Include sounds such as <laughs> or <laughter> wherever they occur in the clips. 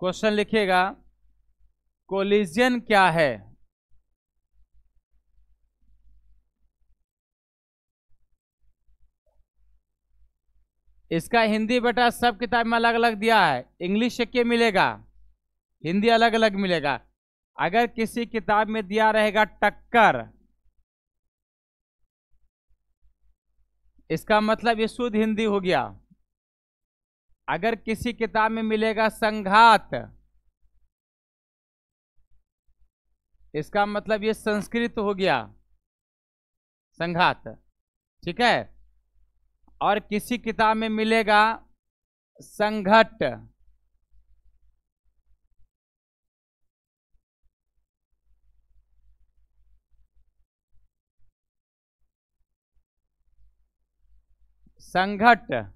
Question लिखिएगा collision क्या है इसका हिंदी बेटा सब किताब में अलग अलग दिया है इंग्लिश क्या मिलेगा हिंदी अलग अलग मिलेगा अगर किसी किताब में दिया रहेगा टक्कर इसका मतलब ये शुद्ध हिंदी हो गया अगर किसी किताब में मिलेगा संघात इसका मतलब ये संस्कृत हो गया संघात ठीक है और किसी किताब में मिलेगा संघट संघट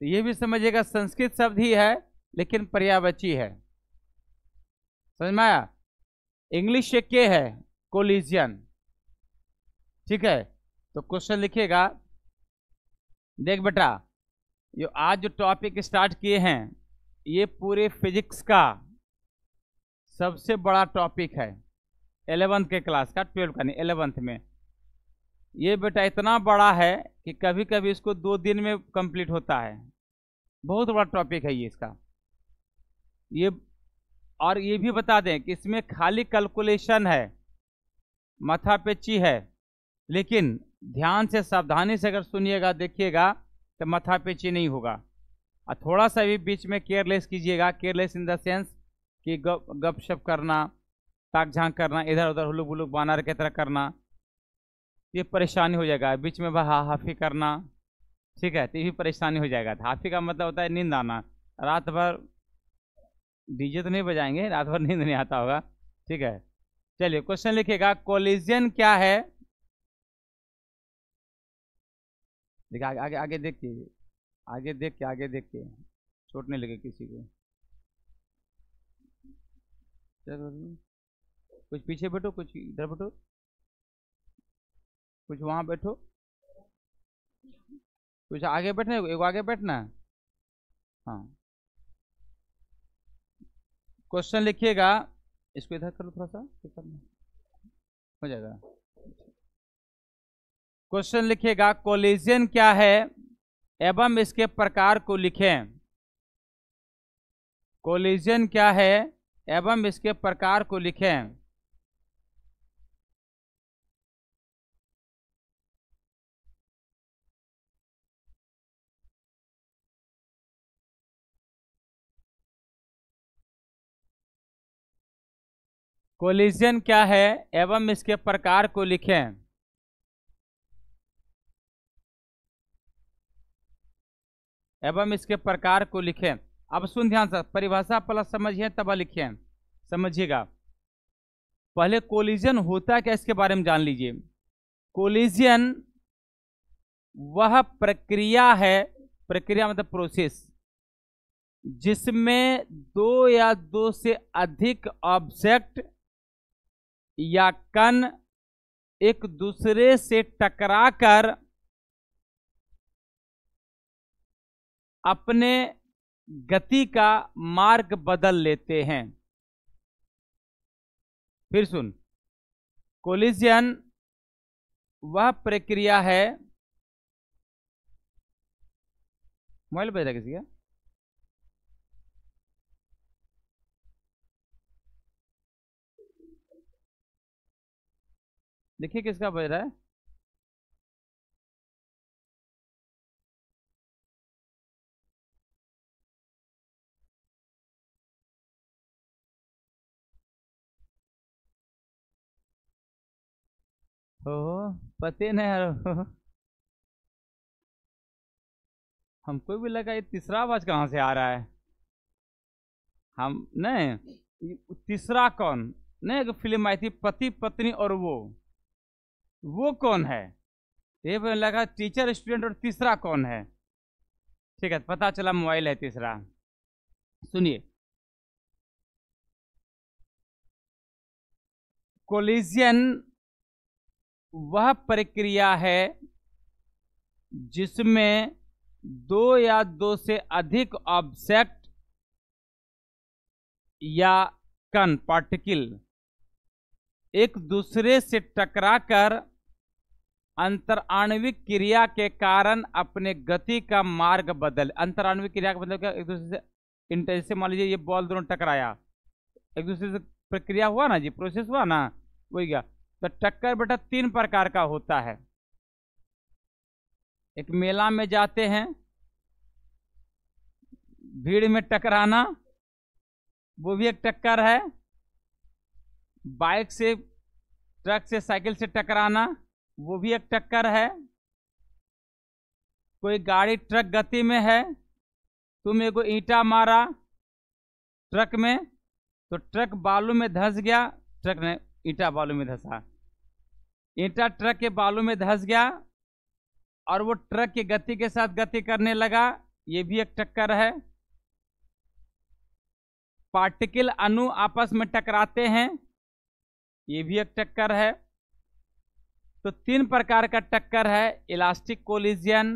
तो ये भी समझिएगा संस्कृत शब्द ही है लेकिन पर्यावची है समझ में आया इंग्लिश से के है कोलिजियन ठीक है तो क्वेश्चन लिखिएगा देख बेटा जो आज जो टॉपिक स्टार्ट किए हैं ये पूरे फिजिक्स का सबसे बड़ा टॉपिक है एलेवंथ के क्लास का ट्वेल्व का नहीं एलेवंथ में ये बेटा इतना बड़ा है कि कभी कभी इसको दो दिन में कंप्लीट होता है बहुत बड़ा टॉपिक है ये इसका ये और ये भी बता दें कि इसमें खाली कैलकुलेशन है मथापेची है लेकिन ध्यान से सावधानी से अगर सुनिएगा देखिएगा तो मथापेची नहीं होगा और थोड़ा सा भी बीच में केयरलेस कीजिएगा केयरलेस इन द सेंस कि गप गपशप करना ताक झाँक करना इधर उधर हुलुक बुलुक बानर की तरह करना ये परेशानी हो जाएगा बीच में भाई हाफी करना ठीक है तो ये भी परेशानी हो जाएगा हाफी का मतलब होता है नींद आना रात भर डीजे तो नहीं बजाएंगे रात भर नींद नहीं आता होगा ठीक है चलिए क्वेश्चन लिखिएगा कोलिजन क्या है देखिए आगे आगे आगे देखिए आगे देख के आगे देख के छोड़ने लगे किसी को कुछ पीछे बैठो कुछ इधर बैठो कुछ वहाँ बैठो कुछ आगे बैठने एक आगे बैठना है हाँ क्वेश्चन लिखिएगा इसको इधर करो थोड़ा सा करना हो जाएगा क्वेश्चन लिखिएगा कोलिजन क्या है एवं इसके प्रकार को लिखें कोलिजन क्या है एवं इसके प्रकार को लिखें कोलिजन क्या है एवं इसके प्रकार को लिखें एवं इसके प्रकार को लिखें अब सुन ध्यान से परिभाषा प्लस समझिए तब लिखे समझिएगा पहले कोलिजन होता क्या इसके बारे में जान लीजिए कोलिजन वह प्रक्रिया है प्रक्रिया मतलब प्रोसेस जिसमें दो या दो से अधिक ऑब्जेक्ट या कण एक दूसरे से टकराकर अपने गति का मार्ग बदल लेते हैं फिर सुन कोलिजन वह प्रक्रिया है मोबाइल बजा किसी का देखिए किसका बज रहा है ओ पते नहीं यार <laughs> हमको भी लगा ये तीसरा आवाज कहाँ से आ रहा है हम नहीं तीसरा कौन नहीं अगर फिल्म आई थी पति पत्नी और वो वो कौन है ये मुझे लगा टीचर स्टूडेंट और तीसरा कौन है ठीक है तो पता चला मोबाइल है तीसरा सुनिए कोलिजियन वह प्रक्रिया है जिसमें दो या दो से अधिक ऑब्जेक्ट या कन पार्टिकल एक दूसरे से टकराकर अंतराणविक क्रिया के कारण अपने गति का मार्ग बदल अंतरणविक क्रिया का मतलब क्या एक दूसरे से इंटर मान लीजिए ये बॉल दोनों टकराया एक दूसरे से प्रक्रिया हुआ ना जी प्रोसेस हुआ ना वही क्या तो टक्कर बेटा तीन प्रकार का होता है एक मेला में जाते हैं भीड़ में टकराना वो भी एक टक्कर है बाइक से ट्रक से साइकिल से टकराना वो भी एक टक्कर है कोई गाड़ी ट्रक गति में है तुम एगो ईंटा मारा ट्रक में तो ट्रक बालू में धंस गया ट्रक ने ईंटा बालू में धंसा ईंटा ट्रक के बालू में धंस गया और वो ट्रक की गति के साथ गति करने लगा ये भी एक टक्कर है पार्टिकल अणु आपस में टकराते हैं ये भी एक टक्कर है तो तीन प्रकार का टक्कर है elastic collision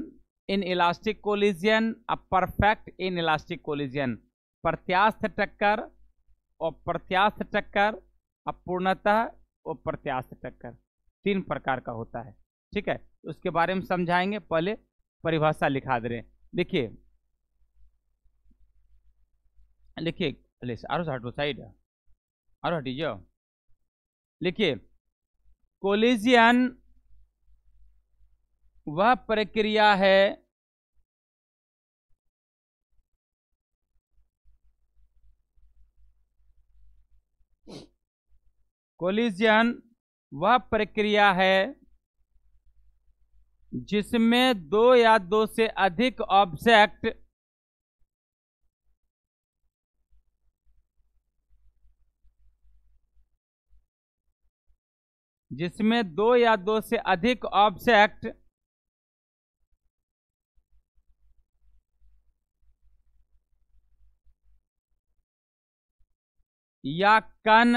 inelastic collision a perfect inelastic collision प्रत्यास्थ टक्कर और प्रत्यास्थ टक्कर अपूर्णतः और प्रत्यास्थ टक्कर तीन प्रकार का होता है ठीक है उसके बारे में समझाएंगे पहले परिभाषा लिखा दे रहे देखिए देखिए साइड आरो हटीजिए लिखिए कोलिजियन वह प्रक्रिया है कोलिजियन वह प्रक्रिया है जिसमें दो या दो से अधिक ऑब्जेक्ट जिसमें दो या दो से अधिक ऑब्जेक्ट या कन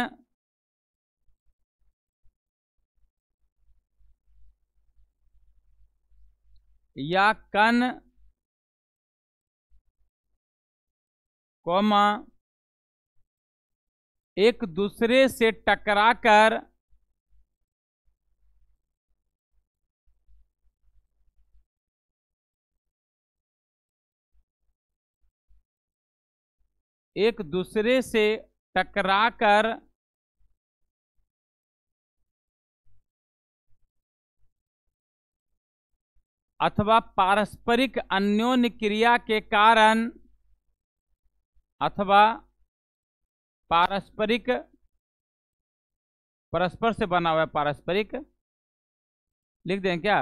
या कन कोमा एक दूसरे से टकराकर एक दूसरे से टकराकर अथवा पारस्परिक अन्योन्य क्रिया के कारण अथवा पारस्परिक परस्पर से बना हुआ पारस्परिक लिख दें क्या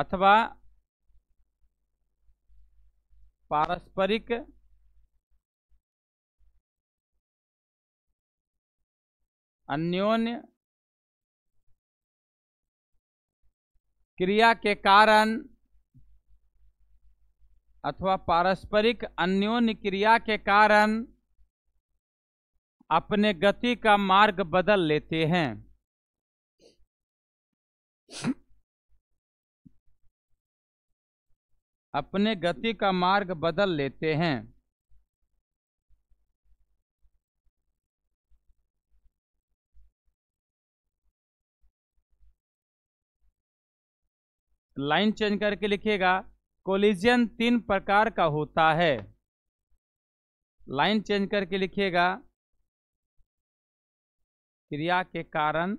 अथवा पारस्परिक अन्योन्य क्रिया के कारण अथवा पारस्परिक अन्योन्य क्रिया के कारण अपने गति का मार्ग बदल लेते हैं अपने गति का मार्ग बदल लेते हैं लाइन चेंज करके लिखिएगा कोलिजन तीन प्रकार का होता है लाइन चेंज करके लिखिएगा क्रिया के कारण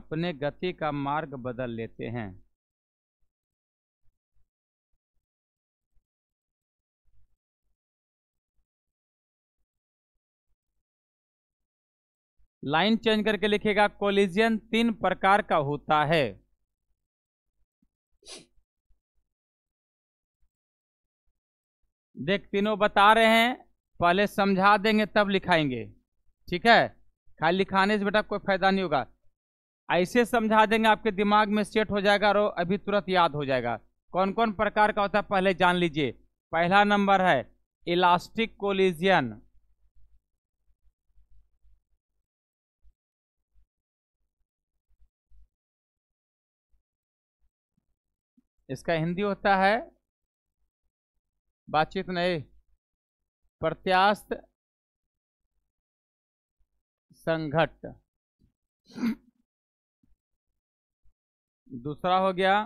अपने गति का मार्ग बदल लेते हैं लाइन चेंज करके लिखेगा कोलिजियन तीन प्रकार का होता है देख तीनों बता रहे हैं पहले समझा देंगे तब लिखाएंगे ठीक है खाली लिखाने से बेटा कोई फायदा नहीं होगा ऐसे समझा देंगे आपके दिमाग में सेट हो जाएगा और अभी तुरंत याद हो जाएगा कौन कौन प्रकार का होता है पहले जान लीजिए पहला नंबर है इलास्टिक कोलिजियन इसका हिंदी होता है बातचीत नए प्रत्यास्त संघट दूसरा हो गया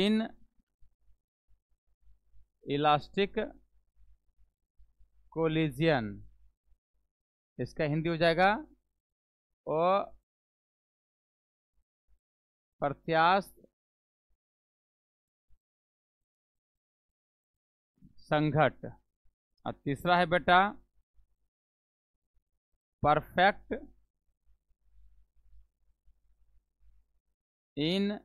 इन इलास्टिक कोलिजियन इसका हिंदी हो जाएगा और प्रत्यास्त संघट और तीसरा है बेटा perfect 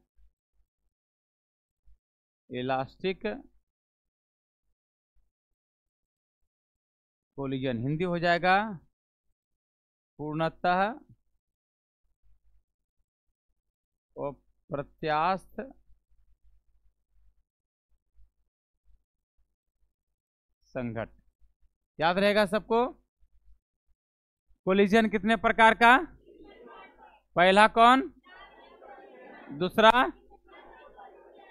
inelastic collision Hindi हो जाएगा पूर्णतः प्रत्यास्थ संघट याद रहेगा सबको कोलिजन कितने प्रकार का पहला कौन दूसरा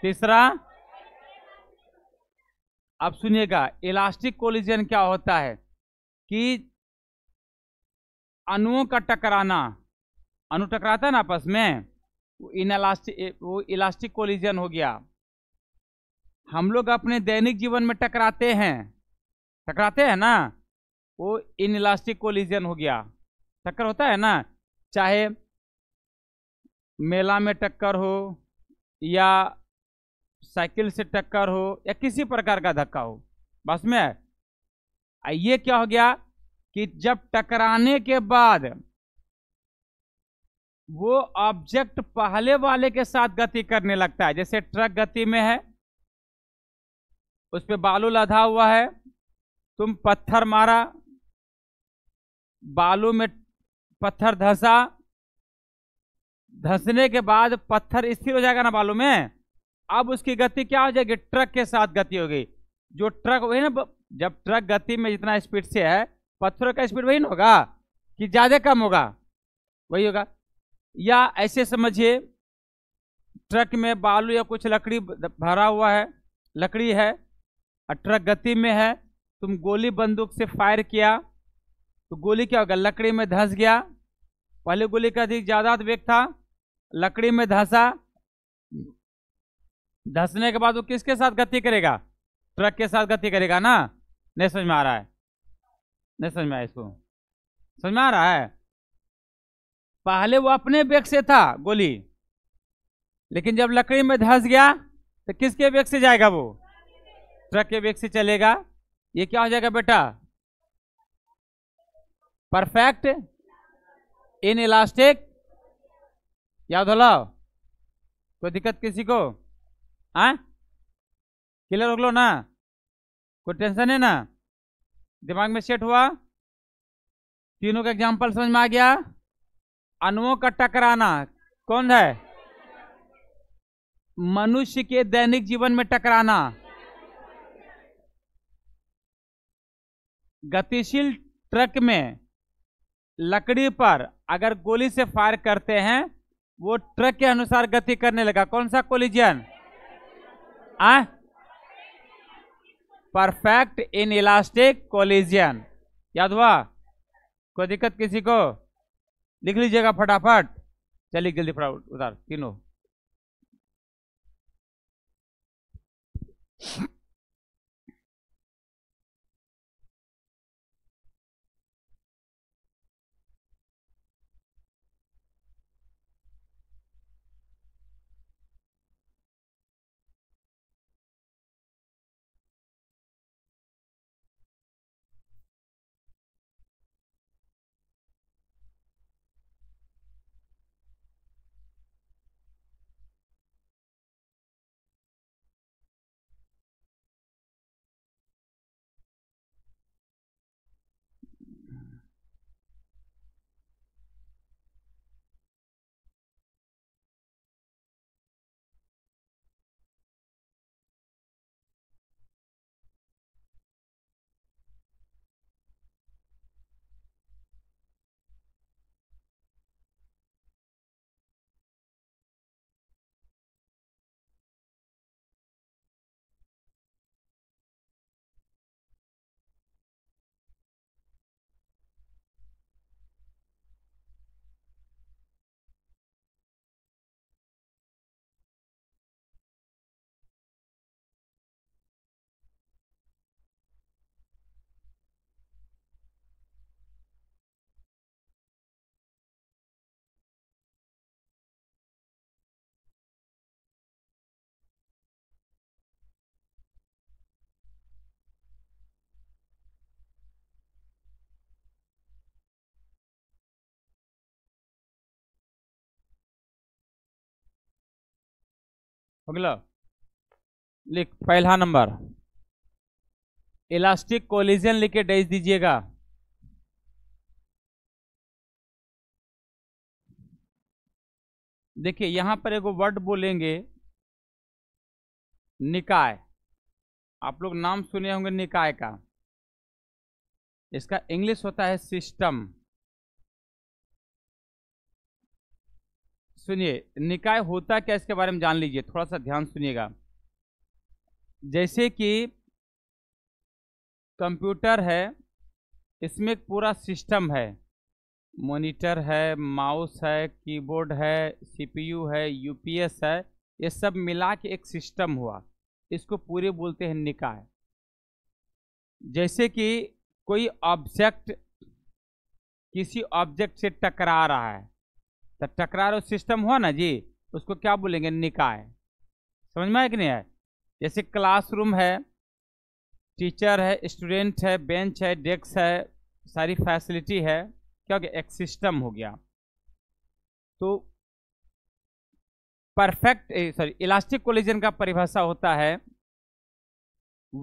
तीसरा आप सुनिएगा इलास्टिक कोलिजन क्या होता है कि अणुओं का टकराना अणु टकराता ना आपस में वो इलास्टिक वो इलास्टिक कोलिजन हो गया हम लोग अपने दैनिक जीवन में टकराते हैं टकराते हैं ना वो इन इलास्टिक कोलिजन हो गया टक्कर होता है ना चाहे मेला में टक्कर हो या साइकिल से टक्कर हो या किसी प्रकार का धक्का हो बस में ये क्या हो गया कि जब टकराने के बाद वो ऑब्जेक्ट पहले वाले के साथ गति करने लगता है जैसे ट्रक गति में है उस पर बालू लदा हुआ है तुम पत्थर मारा बालू में पत्थर धसा धसने के बाद पत्थर स्थिर हो जाएगा ना बालू में अब उसकी गति क्या हो जाएगी ट्रक के साथ गति होगी जो ट्रक वही ना जब ट्रक गति में जितना स्पीड से है पत्थरों का स्पीड वही ना होगा कि ज़्यादा कम होगा वही होगा या ऐसे समझिए ट्रक में बालू या कुछ लकड़ी भरा हुआ है लकड़ी है और ट्रक गति में है तुम गोली बंदूक से फायर किया तो गोली क्या होगा लकड़ी में धंस गया पहले गोली का अधिक ज़्यादा वेग था लकड़ी में धंसा धंसने के बाद वो किसके साथ गति करेगा ट्रक के साथ गति करेगा ना नहीं समझ में आ रहा है नहीं समझ में आया इसको समझ में आ रहा है पहले वो अपने बेग से था गोली लेकिन जब लकड़ी में धंस गया तो किसके बेग से जाएगा वो ट्रक के बेग से चलेगा ये क्या हो जाएगा बेटा परफेक्ट इन इलास्टिक याद हो लो कोई दिक्कत किसी को आ हाँ? क्लियर हो गलो ना कोई टेंशन है ना दिमाग में सेट हुआ तीनों का एग्जाम्पल समझ में आ गया अनुओं का टकराना कौन है मनुष्य के दैनिक जीवन में टकराना गतिशील ट्रक में लकड़ी पर अगर गोली से फायर करते हैं वो ट्रक के अनुसार गति करने लगा कौन सा कोलिजन आ परफेक्ट इन इलास्टिक कोलिजन याद हुआ कोई दिक्कत किसी को लिख लीजिएगा फटाफट चलिए जल्दी फटाफट उधर तीनों गया लिख पहला नंबर इलास्टिक कोलिजन लिख के डेज दीजिएगा देखिए यहां पर एगो वर्ड बोलेंगे निकाय आप लोग नाम सुने होंगे निकाय का इसका इंग्लिश होता है सिस्टम सुनिए निकाय होता क्या इसके बारे में जान लीजिए थोड़ा सा ध्यान सुनिएगा जैसे कि कंप्यूटर है इसमें एक पूरा सिस्टम है मॉनिटर है माउस है कीबोर्ड है सीपीयू है यूपीएस है ये सब मिला के एक सिस्टम हुआ इसको पूरे बोलते हैं निकाय जैसे कि कोई ऑब्जेक्ट किसी ऑब्जेक्ट से टकरा रहा है तो टकरारो सिस्टम हुआ ना जी उसको क्या बोलेंगे निकाय समझ में आए कि नहीं आए जैसे क्लासरूम है टीचर है स्टूडेंट है बेंच है डेस्क है सारी फैसिलिटी है क्या हो गया एक सिस्टम हो गया तो परफेक्ट सॉरी इलास्टिक कोलिजन का परिभाषा होता है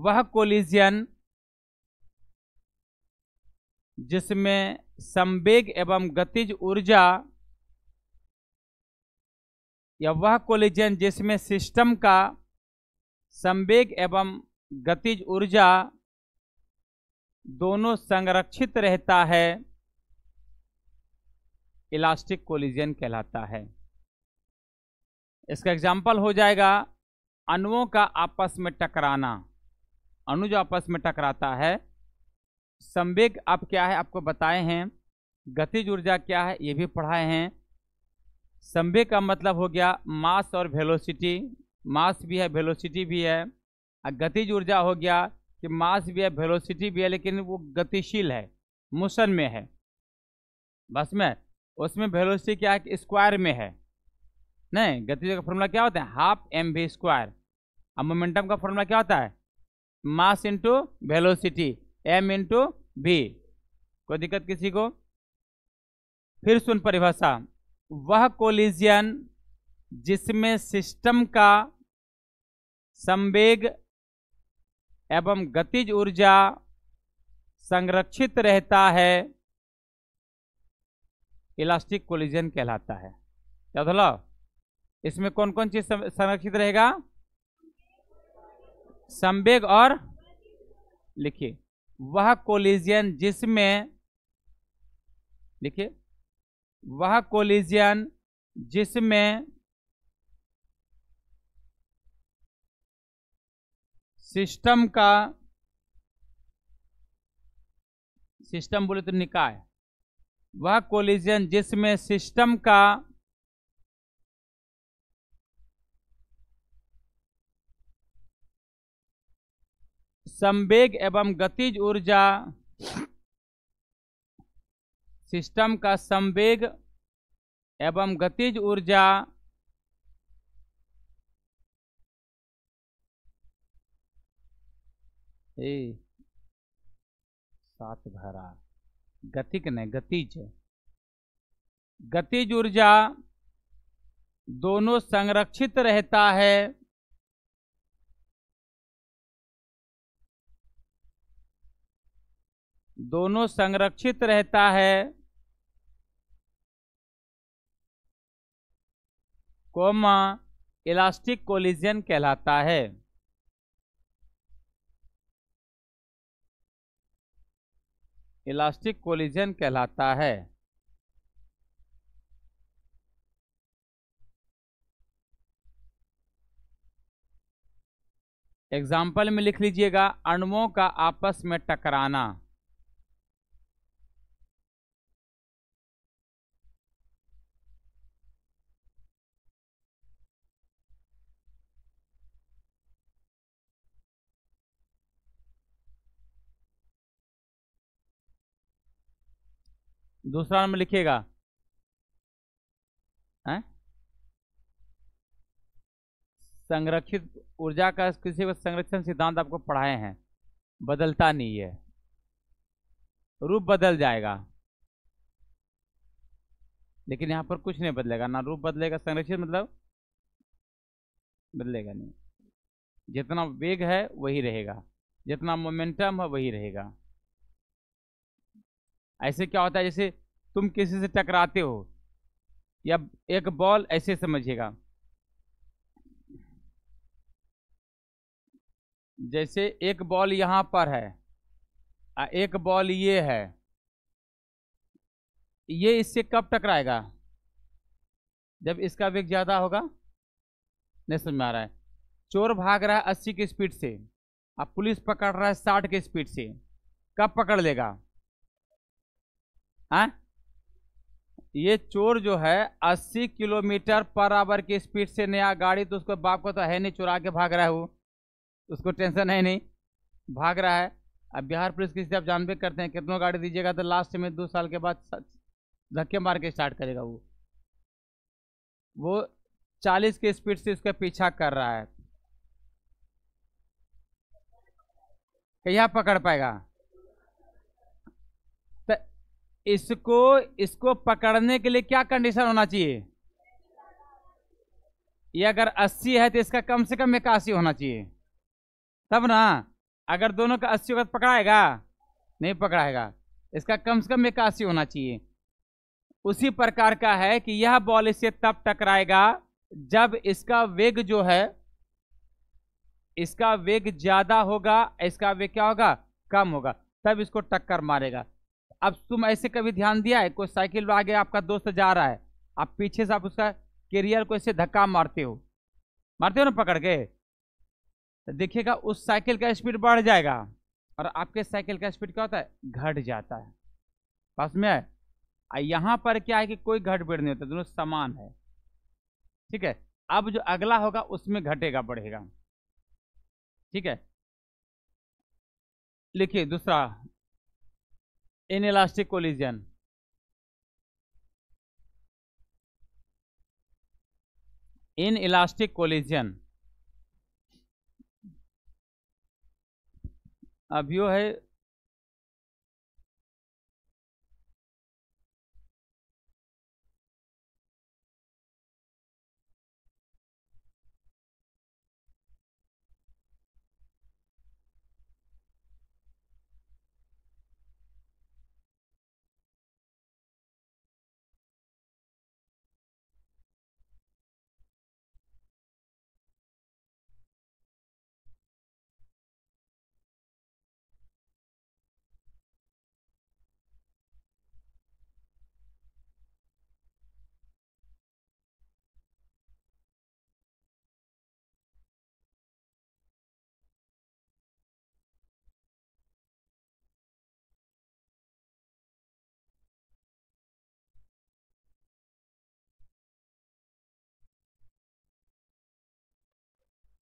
वह कोलिजन जिसमें संवेग एवं गतिज ऊर्जा या वह कोलिजन जिसमें सिस्टम का संवेग एवं गतिज ऊर्जा दोनों संरक्षित रहता है इलास्टिक कोलिजन कहलाता है इसका एग्जाम्पल हो जाएगा अणुओं का आपस में टकराना अणु जो आपस में टकराता है संवेग आप क्या है आपको बताए हैं गतिज ऊर्जा क्या है ये भी पढ़ाए हैं संभे का मतलब हो गया मास और वेलोसिटी मास भी है वेलोसिटी भी है और गतिज ऊर्जा हो गया कि मास भी है वेलोसिटी भी है लेकिन वो गतिशील है मोशन में है बस में उसमें वेलोसिटी क्या है स्क्वायर में है नहीं गतिज का फॉर्मूला क्या होता है हाफ एम वी स्क्वायर और मोमेंटम का फॉर्मूला क्या होता है mass into velocity M into V कोई दिक्कत किसी को फिर सुन परिभाषा वह कोलिजन जिसमें सिस्टम का संवेग एवं गतिज ऊर्जा संरक्षित रहता है इलास्टिक कोलिजन कहलाता है क्या बोला इसमें कौन कौन चीज संरक्षित रहेगा संवेग और लिखिए वह कोलिजन जिसमें लिखिए वह कोलिजियन जिसमें सिस्टम का सिस्टम बोले तो निकाय वह कोलिजन जिसमें सिस्टम का संवेग एवं गतिज ऊर्जा सिस्टम का संवेग एवं गतिज ऊर्जा ए सात धारा गतिक नहीं गतिज गतिज ऊर्जा दोनों संरक्षित रहता है दोनों संरक्षित रहता है कोमा इलास्टिक कोलिजन कहलाता है इलास्टिक कोलिजन कहलाता है एग्जाम्पल में लिख लीजिएगा अणुओं का आपस में टकराना दूसरा नंबर लिखिएगा संरक्षित ऊर्जा का किसी को संरक्षण सिद्धांत आपको पढ़ाए हैं बदलता नहीं है रूप बदल जाएगा लेकिन यहां पर कुछ नहीं बदलेगा ना रूप बदलेगा संरक्षित मतलब बदलेगा नहीं जितना वेग है वही रहेगा जितना मोमेंटम है वही रहेगा ऐसे क्या होता है जैसे तुम किसी से टकराते हो या एक बॉल ऐसे समझिएगा जैसे एक बॉल यहाँ पर है एक बॉल ये है ये इससे कब टकराएगा जब इसका वेग ज़्यादा होगा नहीं समझ में आ रहा है चोर भाग रहा है अस्सी की स्पीड से अब पुलिस पकड़ रहा है साठ की स्पीड से कब पकड़ लेगा हैं हाँ? ये चोर जो है 80 किलोमीटर पर आवर की स्पीड से नया गाड़ी तो उसको बाप को तो है नहीं चुरा के भाग रहा है वो उसको टेंशन है नहीं भाग रहा है अब बिहार पुलिस की स्थिति आप जानबे करते हैं कितनों गाड़ी दीजिएगा तो लास्ट में दो साल के बाद धक्के मार के स्टार्ट करेगा वो वो चालीस के स्पीड से उसका पीछा कर रहा है कहीं पकड़ पाएगा इसको इसको पकड़ने के लिए क्या कंडीशन होना चाहिए ये अगर 80 है तो इसका कम से कम इक्यासी होना चाहिए तब ना अगर दोनों का 80 होगा तो पकड़ाएगा नहीं पकड़ाएगा इसका कम से कम इक्यासी होना चाहिए उसी प्रकार का है कि यह बॉल इसे तब टकराएगा जब इसका वेग जो है इसका वेग ज़्यादा होगा इसका वेग क्या होगा कम होगा तब इसको टक्कर मारेगा अब तुम ऐसे कभी ध्यान दिया है कोई साइकिल पर आगे आपका दोस्त जा रहा है आप पीछे से आप उसका कैरियर को ऐसे धक्का मारते हो मारते हो ना पकड़ के तो देखिएगा उस साइकिल का स्पीड बढ़ जाएगा और आपके साइकिल का स्पीड क्या होता है घट जाता है पास में है यहाँ पर क्या है कि कोई घट बढ़ नहीं होता दोनों समान है ठीक है अब जो अगला होगा उसमें घटेगा बढ़ेगा ठीक है लिखिए दूसरा inelastic collision inelastic collision अब यो है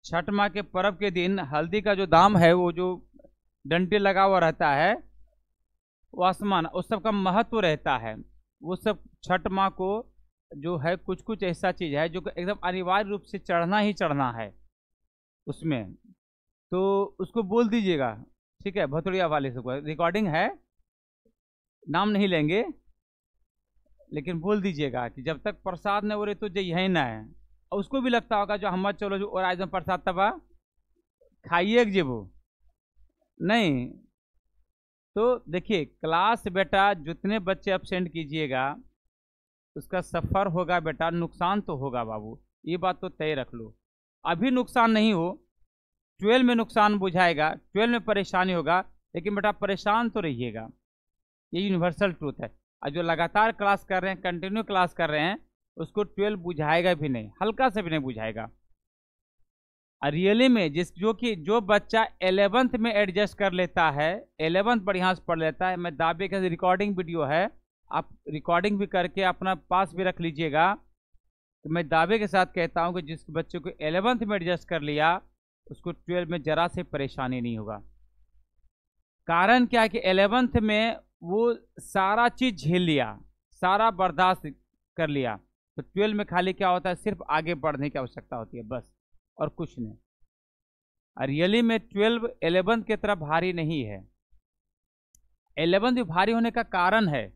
छठ माँ के पर्व के दिन हल्दी का जो दाम है वो जो डंडी लगा हुआ रहता है वो आसमान उस सब का महत्व रहता है वो सब छठ माँ को जो है कुछ कुछ ऐसा चीज़ है जो एकदम अनिवार्य रूप से चढ़ना ही चढ़ना है उसमें तो उसको बोल दीजिएगा ठीक है भतुड़िया वाले से रिकॉर्डिंग है नाम नहीं लेंगे लेकिन बोल दीजिएगा कि जब तक प्रसाद न हो रहे तो जय है ना है और उसको भी लगता होगा जो हम चलो जो और आजम प्रसाद तबा खाइए जेबो नहीं तो देखिए क्लास बेटा जितने बच्चे अपसेंट कीजिएगा उसका सफ़र होगा बेटा नुकसान तो होगा बाबू ये बात तो तय रख लो अभी नुकसान नहीं हो ट्वेल्व में नुकसान बुझाएगा ट्वेल्व में परेशानी होगा लेकिन बेटा परेशान तो रहिएगा ये यूनिवर्सल ट्रूथ है और जो लगातार क्लास कर रहे हैं कंटिन्यू क्लास कर रहे हैं उसको ट्वेल्व बुझाएगा भी नहीं हल्का से भी नहीं बुझाएगा रियली में जिस जो कि जो बच्चा एलेवंथ में एडजस्ट कर लेता है एलेवंथ बढ़िया से पढ़ लेता है मैं दावे का रिकॉर्डिंग वीडियो है आप रिकॉर्डिंग भी करके अपना पास भी रख लीजिएगा तो मैं दावे के साथ कहता हूँ कि जिस बच्चे को एलेवंथ में एडजस्ट कर लिया उसको ट्वेल्व में ज़रा से परेशानी नहीं होगा कारण क्या है कि एलेवंथ में वो सारा चीज़ झेल लिया सारा बर्दाश्त कर लिया तो ट्वेल्व में खाली क्या होता है सिर्फ आगे बढ़ने की आवश्यकता होती है बस और कुछ नहीं और रियली में ट्वेल्व एलेवंथ की तरह भारी नहीं है एलेवंथ भी भारी होने का कारण है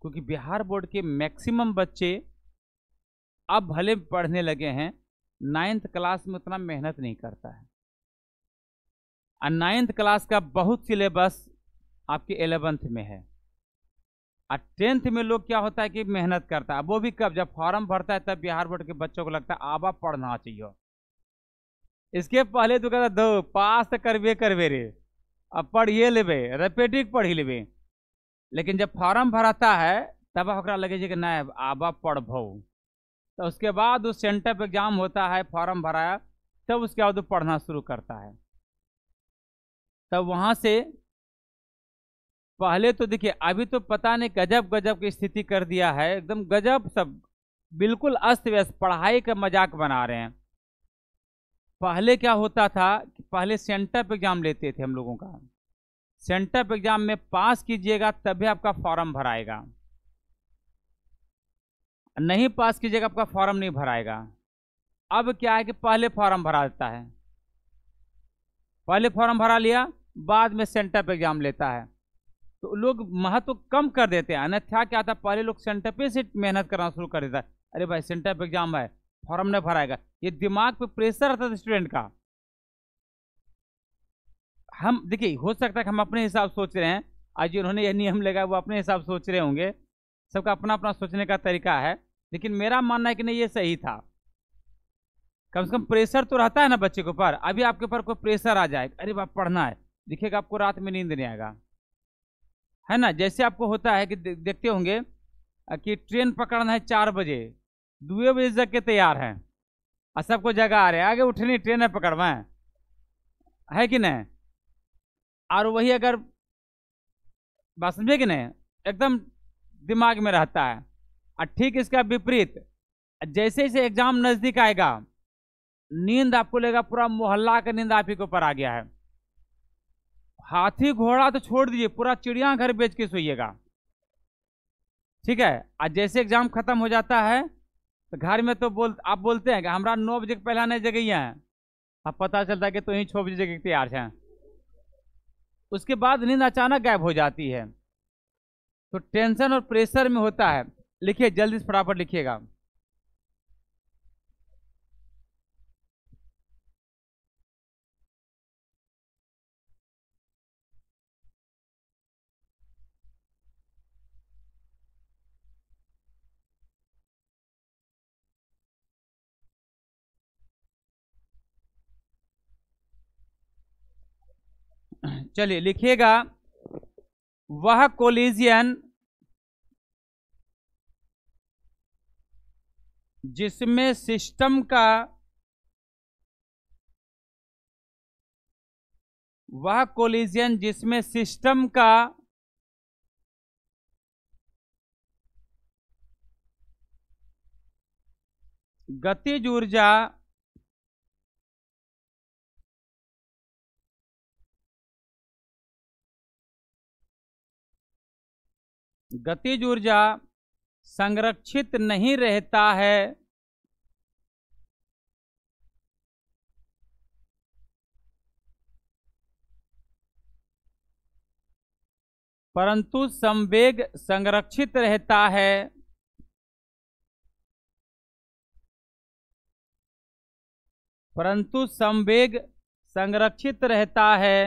क्योंकि बिहार बोर्ड के मैक्सिमम बच्चे अब भले पढ़ने लगे हैं नाइन्थ क्लास में उतना मेहनत नहीं करता है और नाइन्थ क्लास का बहुत सिलेबस आपके एलेवंथ में है और टेंथ में लोग क्या होता है कि मेहनत करता है वो भी कब जब फॉर्म भरता है तब बिहार बोर्ड के बच्चों को लगता है आबा पढ़ना चाहिए इसके पहले तो कहता दो पास तो करवे करवे रे अब पढ़िए लेबे रेपेटिक पढ़ी लेबे लेकिन जब फॉर्म भराता है तब ओकरा लगे कि नहीं आबा पढ़बो तो उसके बाद उस सेंटर पर एग्जाम होता है फॉर्म भराया तब उसके बाद वो पढ़ना शुरू करता है तब वहाँ से पहले तो देखिए अभी तो पता नहीं गजब गजब की स्थिति कर दिया है एकदम गजब सब बिल्कुल अस्त व्यस्त पढ़ाई का मजाक बना रहे हैं पहले क्या होता था कि पहले पर एग्ज़ाम लेते थे हम लोगों का पर एग्ज़ाम में पास कीजिएगा तभी आपका फॉर्म भराएगा नहीं पास कीजिएगा आपका फॉर्म नहीं भराएगा अब क्या है कि पहले फॉर्म भरा देता है पहले फॉर्म भरा लिया बाद में पर एग्ज़ाम लेता है तो लोग महत्व कम कर देते हैं अन्यथा क्या था पहले लोग सेंटर पे से मेहनत करना शुरू कर देता है अरे भाई सेंटर पे एग्जाम है फॉर्म नहीं भराएगा ये दिमाग पे प्रेशर रहता था स्टूडेंट का हम देखिए हो सकता है कि हम अपने हिसाब सोच रहे हैं आज उन्होंने यह नियम लगाया वो अपने हिसाब सोच रहे होंगे सबका अपना अपना सोचने का तरीका है लेकिन मेरा मानना है कि नहीं ये सही था कम से कम प्रेशर तो रहता है ना बच्चे के ऊपर अभी आपके ऊपर कोई प्रेशर आ जाए अरे बाप पढ़ना है दिखेगा आपको रात में नींद नहीं आएगा है ना जैसे आपको होता है कि देखते होंगे कि ट्रेन पकड़ना है चार बजे दो बजे तक के तैयार हैं और सबको जगह आ रहे हैं आगे उठनी ट्रेन है पकड़वाएं है, है कि नहीं और वही अगर बात समझे कि नहीं एकदम दिमाग में रहता है और ठीक इसका विपरीत जैसे जैसे एग्जाम नज़दीक आएगा नींद आपको लेगा पूरा मोहल्ला का नींद आप ही के ऊपर आ गया है हाथी घोड़ा तो छोड़ दीजिए पूरा चिड़िया घर बेच के सोइएगा ठीक है आज जैसे एग्जाम खत्म हो जाता है तो घर में तो बोल आप बोलते हैं कि हमारा नौ बजे के पहला नहीं जगह है अब पता चलता है कि तो ही छः बजे जगह तैयार हैं उसके बाद नींद अचानक गायब हो जाती है तो टेंशन और प्रेशर में होता है लिखिए जल्दी से फटाफट लिखिएगा चलिए लिखिएगा वह कोलिजियन जिसमें सिस्टम का वह कोलिजियन जिसमें सिस्टम का गतिज ऊर्जा गतिज ऊर्जा संरक्षित नहीं रहता है परंतु संवेग संरक्षित रहता है परंतु संवेग संरक्षित रहता है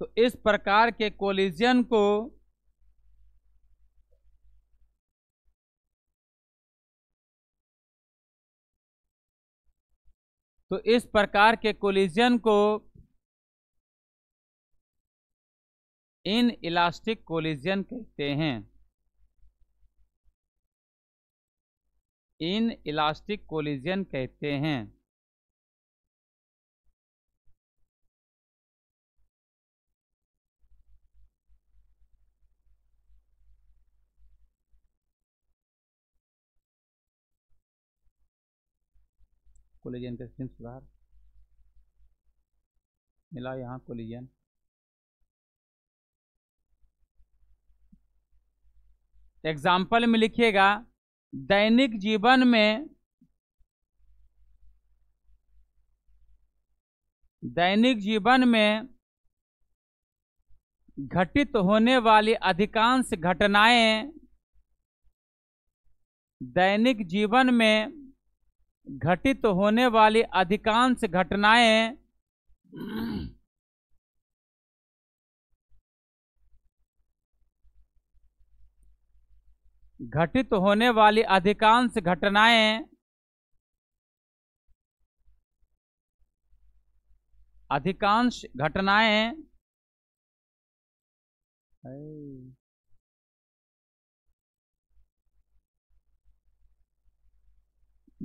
तो इस प्रकार के कोलिजन को तो इस प्रकार के कोलिजन को इन इलास्टिक कोलिजन कहते हैं इन इलास्टिक कोलिजन कहते हैं कोलिजन का स्पिन सुधार मिला यहाँ कोलिजन एग्जाम्पल में लिखिएगा दैनिक जीवन में दैनिक जीवन में घटित होने वाली अधिकांश घटनाएं दैनिक जीवन में घटित होने वाली अधिकांश घटनाएं घटित होने वाली अधिकांश घटनाएं अधिकांश घटनाएं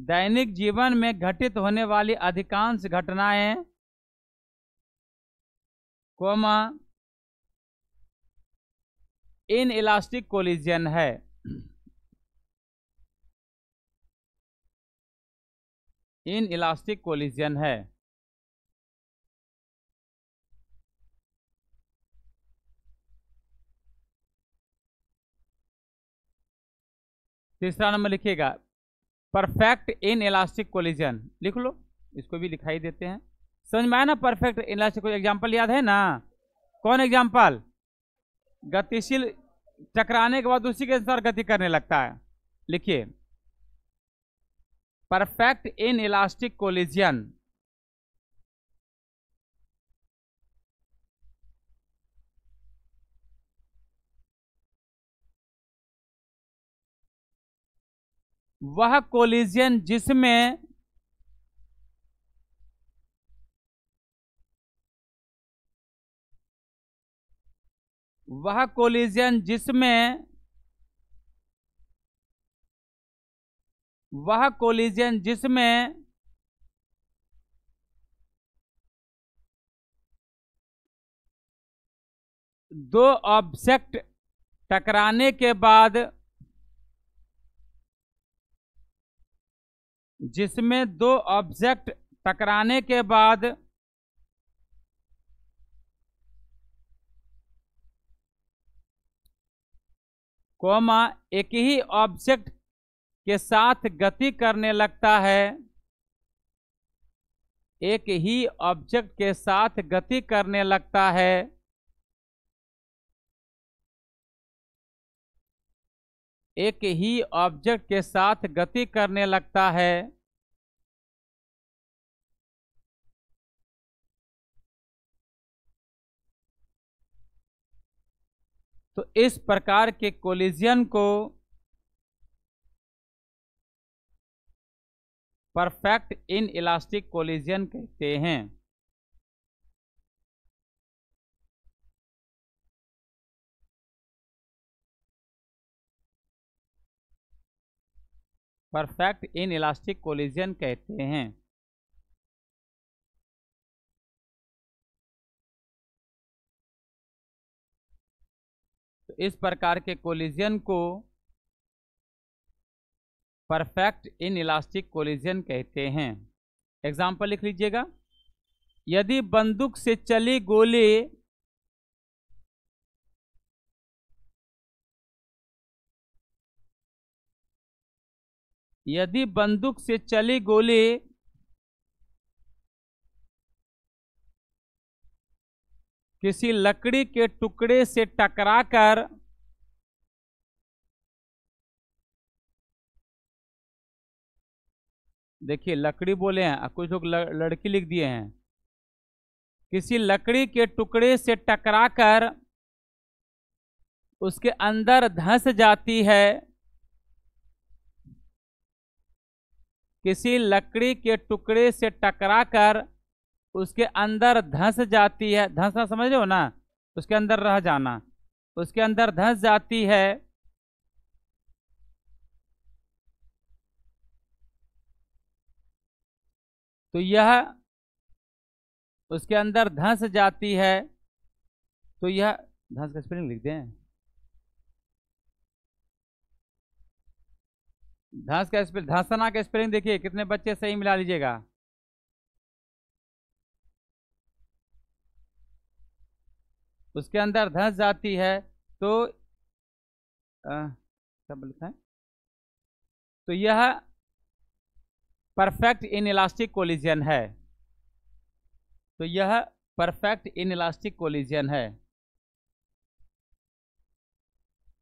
दैनिक जीवन में घटित होने वाली अधिकांश घटनाएं कोमा इन इलास्टिक कोलिजन है इन इलास्टिक कोलिजन है तीसरा नंबर लिखिएगा परफेक्ट इन इलास्टिक कोलिजन लिख लो इसको भी लिखाई देते हैं समझ में आया ना परफेक्ट इन इलास्टिक एग्जाम्पल याद है ना कौन एग्जाम्पल गतिशील टकराने के बाद उसी के अनुसार गति करने लगता है लिखिए परफेक्ट इन इलास्टिक कोलिजन वह कोलिजन जिसमें वह कोलिजन जिसमें वह कोलिजन जिसमें दो ऑब्जेक्ट टकराने के बाद जिसमें दो ऑब्जेक्ट टकराने के बाद कोमा एक ही ऑब्जेक्ट के साथ गति करने लगता है एक ही ऑब्जेक्ट के साथ गति करने लगता है एक ही ऑब्जेक्ट के साथ गति करने लगता है तो इस प्रकार के कोलिजियन को परफेक्ट इन इलास्टिक कोलिजियन कहते हैं परफेक्ट इन इलास्टिक कोलिजन कहते हैं तो इस प्रकार के कोलिजन को परफेक्ट इन इलास्टिक कोलिजन कहते हैं एग्जाम्पल लिख लीजिएगा यदि बंदूक से चली गोली यदि बंदूक से चली गोली किसी लकड़ी के टुकड़े से टकराकर देखिए लकड़ी बोले हैं कुछ लोग लड़की लिख दिए हैं किसी लकड़ी के टुकड़े से टकराकर उसके अंदर धंस जाती है किसी लकड़ी के टुकड़े से टकराकर उसके अंदर धंस जाती है धंसना समझ हो ना उसके अंदर रह जाना उसके अंदर धंस जाती है तो यह उसके अंदर धंस जाती है तो यह धंस का स्पेलिंग लिख दें धस का स्पेलिंग धंसना का स्पेलिंग देखिए कितने बच्चे सही मिला लीजिएगा उसके अंदर धस जाती है तो क्या बोलते हैं तो यह परफेक्ट इन इलास्टिक कोलिजन है तो यह परफेक्ट इन इलास्टिक कोलिजन है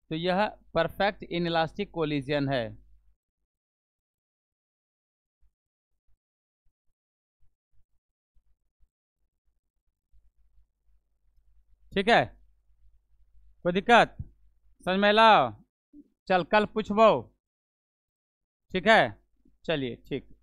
तो यह परफेक्ट इन इलास्टिक कोलिजन है ठीक है कोई दिक्कत समझ में लाओ चल कल पूछबो ठीक है चलिए ठीक